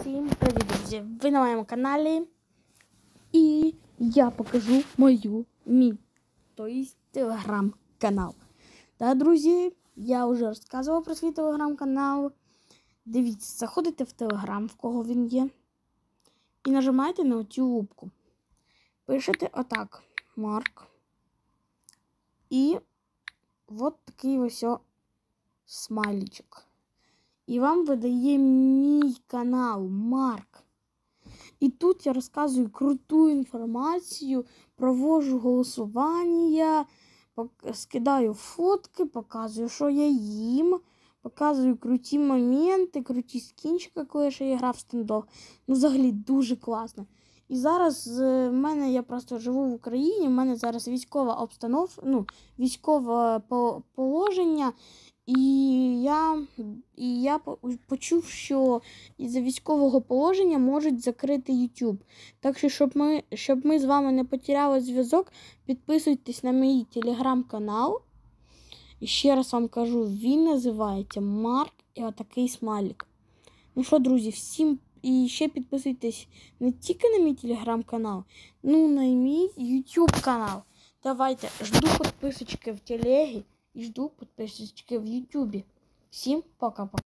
Всім привіт, друзі! Ви на моєму каналі і я покажу мою мі, тобто телеграм-канал. Да, друзі, я вже розказувала про свій телеграм-канал. Дивіться, заходите в телеграм, в кого він є, і нажимайте на цю лупку. Пишете отак Марк. І от такий ось смайлічок. І вам видає мій канал Марк. І тут я розказую круту інформацію, провожу голосування, скидаю фотки, показую, що я їм. Показую круті моменти, круті скінчики, коли ще я грав в стендог. Ну, взагалі дуже класно. І зараз е, в мене я просто живу в Україні, в мене зараз військова обстановка, ну, військове положення. І я і я почув, що із за військового положення можуть закрити YouTube. Так що, щоб ми щоб ми з вами не потеряли зв'язок, підписуйтесь на мій телеграм-канал. І ще раз вам кажу, він називається Марк і отакий смайлик. Ну що, друзі, всім і ще підписуйтесь не тільки на мій телеграм-канал, ну на мій YouTube канал. Давайте жду підписочки в телегі і жду підписочки в Ютубі. Всім пока-пока.